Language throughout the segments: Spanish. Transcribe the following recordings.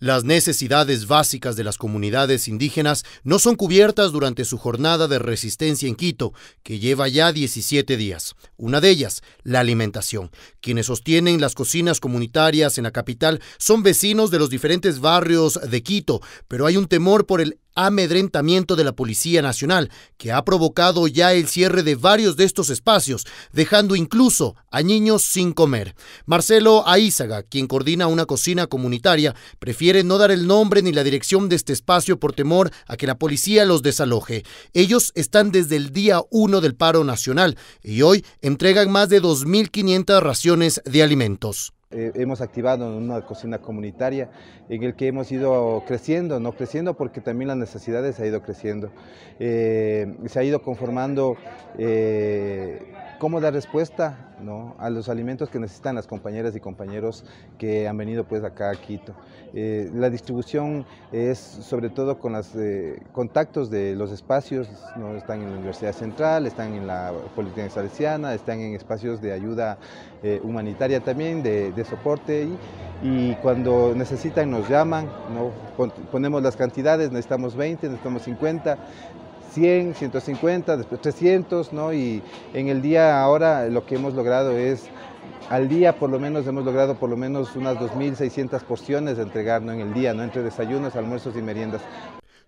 Las necesidades básicas de las comunidades indígenas no son cubiertas durante su jornada de resistencia en Quito, que lleva ya 17 días. Una de ellas, la alimentación. Quienes sostienen las cocinas comunitarias en la capital son vecinos de los diferentes barrios de Quito, pero hay un temor por el amedrentamiento de la Policía Nacional, que ha provocado ya el cierre de varios de estos espacios, dejando incluso a niños sin comer. Marcelo Aizaga, quien coordina una cocina comunitaria, prefiere no dar el nombre ni la dirección de este espacio por temor a que la policía los desaloje. Ellos están desde el día 1 del paro nacional y hoy entregan más de 2.500 raciones de alimentos. Eh, hemos activado una cocina comunitaria en el que hemos ido creciendo, no creciendo porque también las necesidades ha ido creciendo. Eh, se ha ido conformando eh, cómo dar respuesta a los alimentos que necesitan las compañeras y compañeros que han venido pues acá a Quito. Eh, la distribución es sobre todo con los eh, contactos de los espacios, ¿no? están en la Universidad Central, están en la Politécnica Salesiana, están en espacios de ayuda eh, humanitaria también, de, soporte y, cuando necesitan nos llaman, ¿no? ponemos las cantidades, necesitamos 20, necesitamos 50 100, 150, después 300, ¿no? Y en el día ahora lo que hemos logrado es al día por lo menos hemos logrado por lo menos unas 2.600 porciones de entregar ¿no? en el día, ¿no? entre desayunos, almuerzos y meriendas.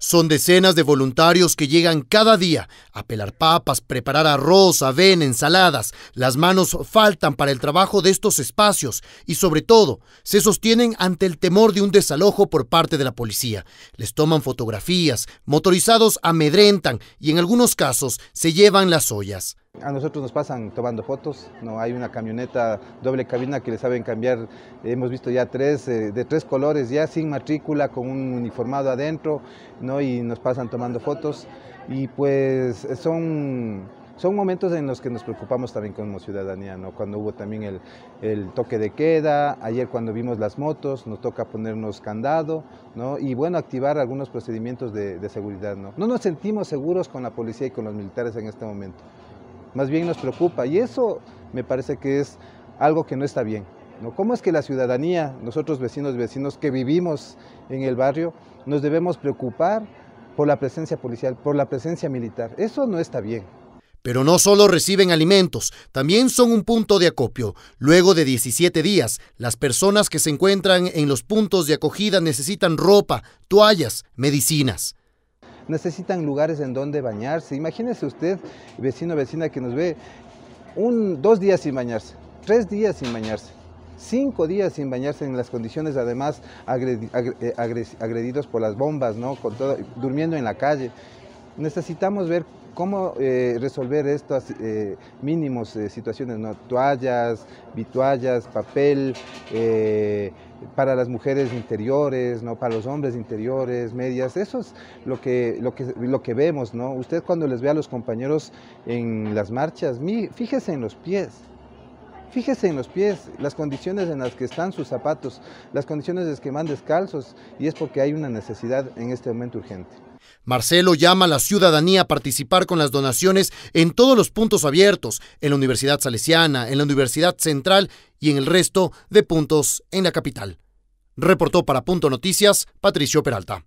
Son decenas de voluntarios que llegan cada día a pelar papas, preparar arroz, avena, ensaladas. Las manos faltan para el trabajo de estos espacios y sobre todo se sostienen ante el temor de un desalojo por parte de la policía. Les toman fotografías, motorizados amedrentan y en algunos casos se llevan las ollas. A nosotros nos pasan tomando fotos, no hay una camioneta doble cabina que le saben cambiar, hemos visto ya tres, eh, de tres colores, ya sin matrícula, con un uniformado adentro, ¿no? y nos pasan tomando fotos. Y pues son, son momentos en los que nos preocupamos también como ciudadanía, cuando hubo también el, toque de queda, ayer cuando vimos las motos, nos toca ponernos candado, y bueno, activar algunos procedimientos de, seguridad. ¿no? no nos sentimos seguros con la policía y con los militares en este momento más bien nos preocupa. Y eso me parece que es algo que no está bien. ¿no? ¿Cómo es que la ciudadanía, nosotros vecinos y vecinos que vivimos en el barrio, nos debemos preocupar por la presencia policial, por la presencia militar? Eso no está bien. Pero no solo reciben alimentos, también son un punto de acopio. Luego de 17 días, las personas que se encuentran en los puntos de acogida necesitan ropa, toallas, medicinas necesitan lugares en donde bañarse. Imagínese usted, vecino o vecina que nos ve, un, dos días sin bañarse, tres días sin bañarse cinco días sin bañarse en las condiciones, además eh, agredidos por las bombas, ¿no? Con todo, durmiendo en la calle necesitamos ver cómo eh, resolver estas eh, mínimos eh, situaciones, ¿no? toallas, vituallas, papel, para las mujeres interiores, ¿no? para los hombres interiores, medias, eso es lo que, lo lo que vemos. ¿no? Usted cuando les ve a los compañeros en las marchas, mí, fíjese en los pies. Fíjese en los pies, las condiciones en las que están sus zapatos, las condiciones en las que van descalzos, y es porque hay una necesidad en este momento urgente. Marcelo llama a la ciudadanía a participar con las donaciones en todos los puntos abiertos, en la Universidad Salesiana, en la Universidad Central y en el resto de puntos en la capital. Reportó para Punto Noticias Patricio Peralta.